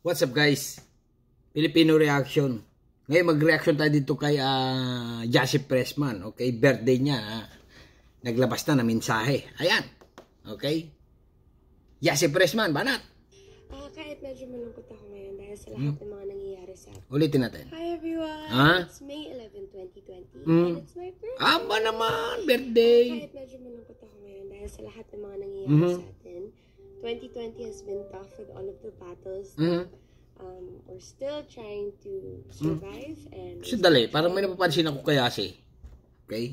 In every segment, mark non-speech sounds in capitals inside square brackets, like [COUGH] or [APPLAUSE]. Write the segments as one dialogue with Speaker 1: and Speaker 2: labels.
Speaker 1: What's up guys? Filipino reaction. Ngayon mag-reaction tayo dito kay uh, ah, Joseph Pressman. Okay, birthday niya. Uh, naglabas na ng mensahe. Ayan. Okay? Joseph Pressman, banat. Uh, kahit medyo malungkot ako ngayon dahil sa lahat hmm? ng mga nangyayari sa akin. Ulitin natin. Hi everyone! Huh? It's May 11, 2020 hmm? and it's my birthday. Aba naman, birthday! Uh, kahit medyo malungkot ako ngayon dahil sa lahat ng mga nangyayari mm -hmm. sa atin. 2020 has been tough with all of the battles. Mm-hmm. Um, we're still trying to mm-hmm. survive mm-hmm. and... Kasi dali, parang may napapansin ako kaya si. Eh. Okay?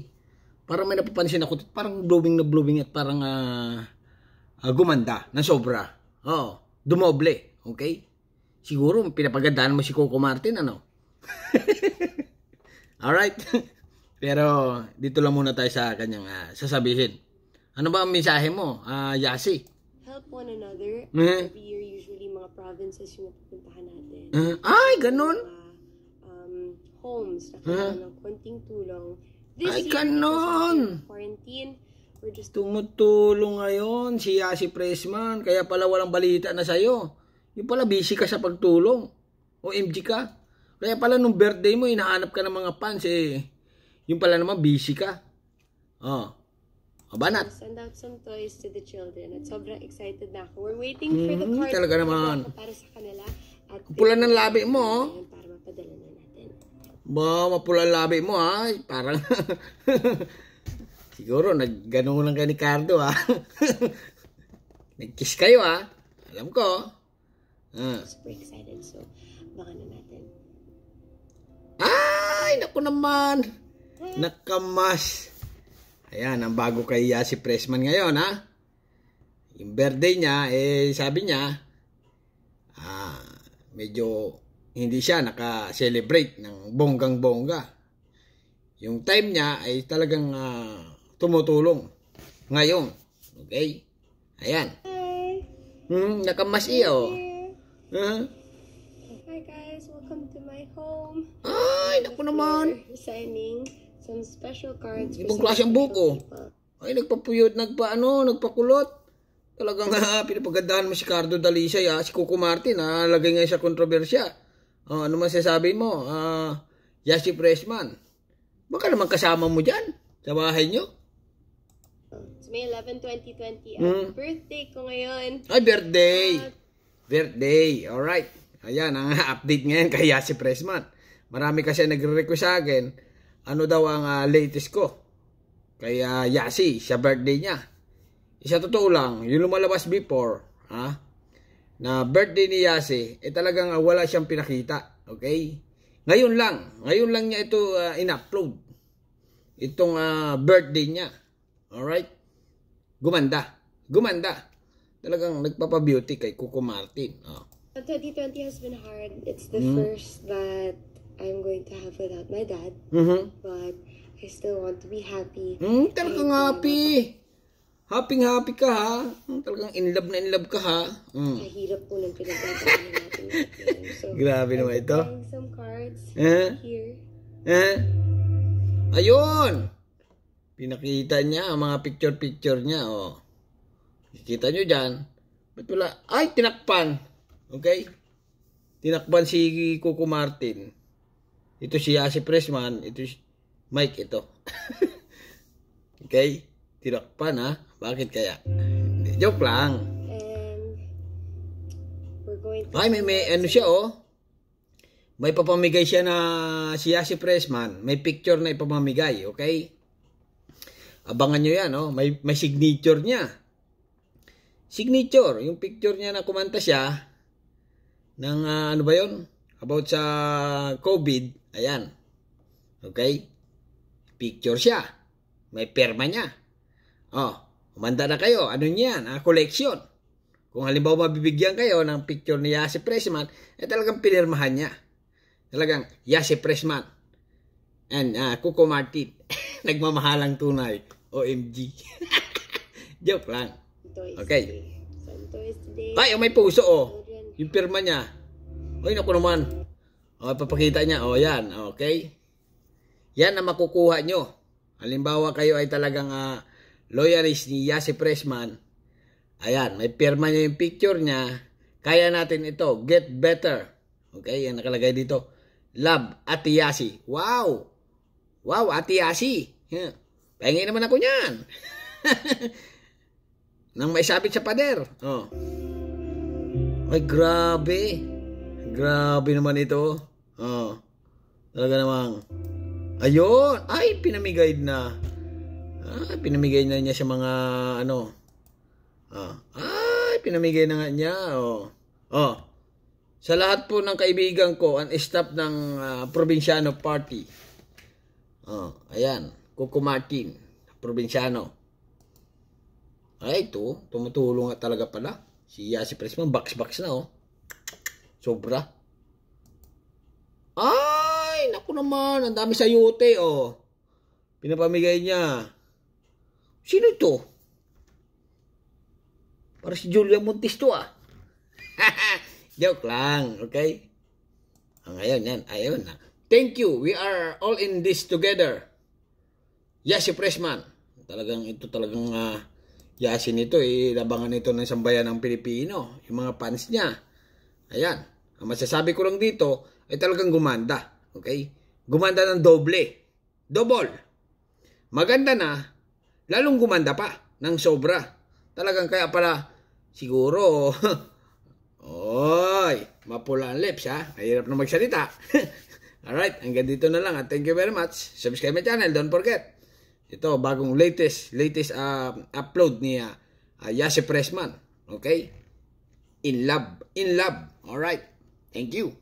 Speaker 1: Parang may napapansin ako, parang blowing na blowing at parang uh, uh, gumanda na sobra. Oo. Dumoble. Okay? Siguro, pinapagandaan mo si Coco Martin, ano? [LAUGHS] Alright? [LAUGHS] Pero, dito lang muna tayo sa kanyang uh, sasabihin. Ano ba ang mensahe mo, uh, Yasi? help one another. Mm-hmm. Every year, usually, mga provinces yung napupuntahan natin. Mm-hmm. Ay, ganun? Uh, um, homes, nakita eh? mm-hmm. ng konting tulong. This Ay, year, ganun! Quarantine, we're just... Tumutulong ngayon si Yasi Presman. Kaya pala walang balita na sa'yo. Yung pala, busy ka sa pagtulong. O MG ka. Kaya pala nung birthday mo, inaanap ka ng mga fans eh. Yung pala naman, busy ka. Oh nat? Send out some toys to the children. At sobrang excited na ako. We're waiting for the hmm, card. Mm, talaga naman. Para sa kanila. At Pula ng labi mo. Oh. Para mapadala na natin. Ba, mapula ang labi mo ha. Ah. Parang... [LAUGHS] Siguro, nagganoon lang ka ni Cardo ha. Ah. [LAUGHS] Nag-kiss kayo ha. Ah. Alam ko. Ah. Super excited. So, baka na natin. Ay, naku naman. Nakamash. Ayan, ang bago kay uh, si Pressman ngayon ha. Yung birthday niya, eh sabi niya, ah, medyo hindi siya naka-celebrate ng bonggang-bongga. Yung time niya ay talagang uh, tumutulong ngayon. Okay? Ayan. Hmm, nakamas iyo. Oh. Huh? Hi guys, welcome to my home. Ay, naku naman. Signing. Some special cards Ibang klaseng buko. People. Ay, nagpapuyot, nagpaano, nagpakulot. Talagang [LAUGHS] ha, pinapagandaan mo si Cardo Dalisay, ya, si Coco Martin, ha? lagay nga sa kontrobersya. Oh, ano man sasabihin mo? Uh, Yashi Freshman, baka naman kasama mo dyan sa bahay nyo. It's May 11, 2020. Hmm. Birthday ko ngayon. Ay, birthday! Uh, birthday, alright. Ayan, ang update ngayon kay Yashi Freshman. Marami kasi nagre-request sa akin ano daw ang uh, latest ko. Kaya uh, Yasi, siya birthday niya. Isa totoo lang, yung lumalabas before, ha? Na birthday ni Yasi, eh talagang uh, wala siyang pinakita. Okay? Ngayon lang, ngayon lang niya ito uh, in-upload. Itong uh, birthday niya. Alright? Gumanda. Gumanda. Talagang nagpapabeauty kay Coco Martin. Oh. 2020 has been hard. It's the mm. first that I'm going to have without my dad. Mm-hmm. But I still want to be happy. Mm, talagang um, happy. Happy-happy ka ha. Hmm, talagang in love na in love ka ha. Mm. Kahirap po ng pinagdadaanan natin. So, [LAUGHS] Grabe naman ito. some cards eh? here. Eh? Ayun! Pinakita niya ang mga picture-picture niya. Oh. Kita nyo dyan. Ba't wala? Ay, tinakpan. Okay? Tinakpan si Coco Martin. Ito si Yasi Pressman, ito si Mike ito. [LAUGHS] okay? Tirakpan ha? Bakit kaya? Hindi, joke lang. And we're going to... Ay, may, may ano siya oh. May papamigay siya na si Yasi Pressman. May picture na ipapamigay, okay? Abangan nyo yan, oh. May, may signature niya. Signature. Yung picture niya na kumanta siya ng uh, ano ba yon about sa COVID, ayan. Okay? Picture siya. May perma niya. Oh, umanda na kayo. Ano niyan? Ah, collection. Kung halimbawa mabibigyan kayo ng picture ni Yasi Pressman, eh talagang pinirmahan niya. Talagang Yasi Pressman and uh, Coco Martin. [LAUGHS] Nagmamahalang tunay. OMG. [LAUGHS] Joke lang. Okay. Santo Ay, oh, may puso oh. Yung pirma niya. Uy, naku naman. O, oh, ipapakita niya. O, oh, yan. Okay? Yan ang makukuha nyo. Halimbawa kayo ay talagang uh, lawyerist ni Yase Pressman. Ayan, may pirma niya yung picture niya. Kaya natin ito. Get better. Okay, yan nakalagay dito. Love, Ati Yase, Wow! Wow, Ati Yasi. Yeah. Pahingin naman ako niyan. [LAUGHS] Nang may sabit sa pader. Oh. Ay, grabe. Grabe naman ito. Oh. Talaga namang. Ayun! Ay, pinamigay na. Ah, pinamigay na niya sa mga ano. Ah, ay, pinamigay na nga niya. Oh. Oh. Sa lahat po ng kaibigan ko, ang staff ng uh, ah, Provinciano Party. Oh, ayan. Coco Martin, Provinciano. Ay, ito. Tumutulong nga talaga pala. Si Yasi Presman, box-box na oh. Sobra. Ay, naku naman. Ang dami sa sayote, oh. Pinapamigay niya. Sino ito? Para si Julia Montes to, ah. [LAUGHS] Joke lang, okay? Ang ah, ngayon niyan, ayun ah, na. Ah. Thank you. We are all in this together. Yasi Pressman. Talagang ito talagang uh, Yasin ito eh. Labangan ito ng sambayan ng Pilipino. Yung mga fans niya. Ayan. Ang masasabi ko lang dito ay talagang gumanda. Okay? Gumanda ng doble. Double. Maganda na, lalong gumanda pa ng sobra. Talagang kaya pala siguro [LAUGHS] Oy, mapula ang lips ha. Mahirap na magsalita. [LAUGHS] Alright, hanggang dito na lang at thank you very much. Subscribe my channel, don't forget. Ito, bagong latest, latest uh, upload ni uh, Yase Pressman. Okay? In love, in love. Alright. Thank you.